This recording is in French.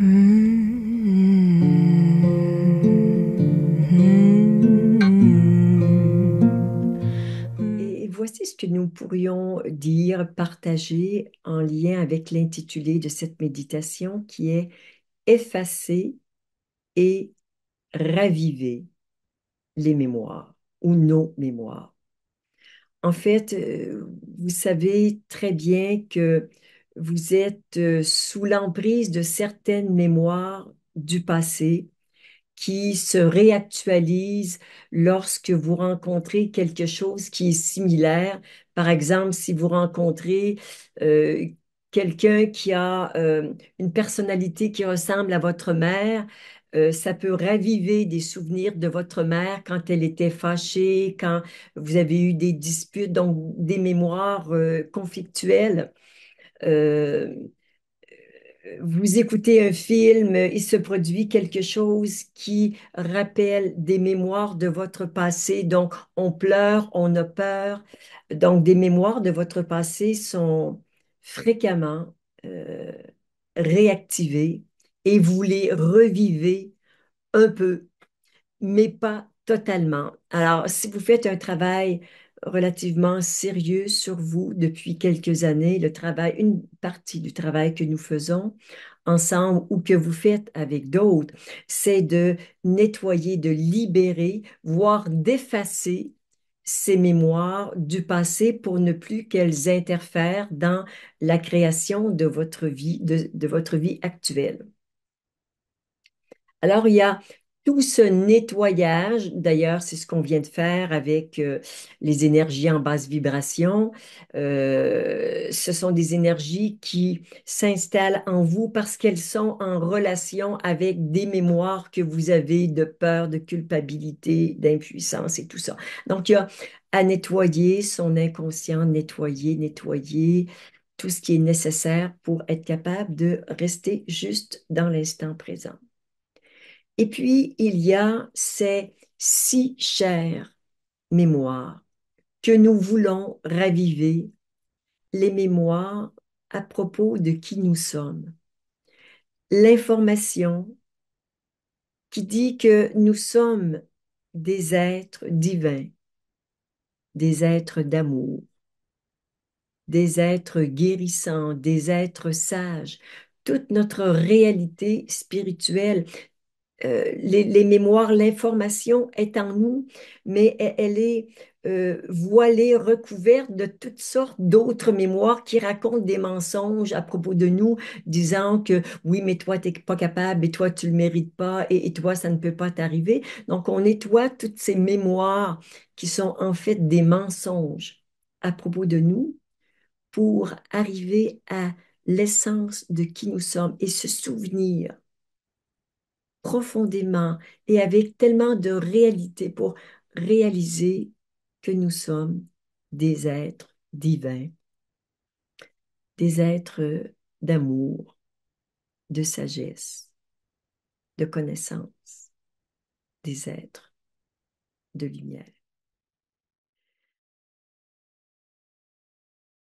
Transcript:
Mm-hmm. Et voici ce que nous pourrions dire, partager en lien avec l'intitulé de cette méditation qui est Effacer et raviver les mémoires ou nos mémoires. En fait, euh, vous savez très bien que vous êtes euh, sous l'emprise de certaines mémoires du passé qui se réactualisent lorsque vous rencontrez quelque chose qui est similaire. Par exemple, si vous rencontrez euh, quelqu'un qui a euh, une personnalité qui ressemble à votre mère, ça peut raviver des souvenirs de votre mère quand elle était fâchée, quand vous avez eu des disputes, donc des mémoires conflictuelles. Euh, euh, vous écoutez un film, il se produit quelque chose qui rappelle des mémoires de votre passé. Donc, on pleure, on a peur. Donc, des mémoires de votre passé sont fréquemment euh, réactivées et vous les revivez un peu, mais pas totalement. Alors, si vous faites un travail relativement sérieux sur vous depuis quelques années, le travail, une partie du travail que nous faisons ensemble ou que vous faites avec d'autres, c'est de nettoyer, de libérer, voire d'effacer ces mémoires du passé pour ne plus qu'elles interfèrent dans la création de votre vie, de, votre vie actuelle. Alors, il y a tout ce nettoyage, d'ailleurs, c'est ce qu'on vient de faire avec euh, les énergies en basse vibration. Euh, ce sont des énergies qui s'installent en vous parce qu'elles sont en relation avec des mémoires que vous avez de peur, de culpabilité, d'impuissance et tout ça. Donc, il y a à nettoyer son inconscient, nettoyer, nettoyer tout ce qui est nécessaire pour être capable de rester juste dans l'instant présent. Et puis, il y a ces si chères mémoires que nous voulons raviver, les mémoires à propos de qui nous sommes. L'information qui dit que nous sommes des êtres divins, des êtres d'amour, des êtres guérissants, des êtres sages. Toute notre réalité spirituelle, euh, les, mémoires, l'information est en nous, mais e-, elle, est euh, voilée, recouverte de toutes sortes d'autres mémoires qui racontent des mensonges à propos de nous, disant que oui, mais toi, tu n'es pas capable, et toi, tu le mérites pas, et, et toi, ça ne peut pas t'arriver. Donc, on nettoie toutes ces mémoires qui sont en fait des mensonges à propos de nous pour arriver à l'essence de qui nous sommes et se souvenir profondément et avec tellement de réalité pour réaliser que nous sommes des êtres divins, des êtres euh, d'amour, de sagesse, de connaissance, des êtres de lumière.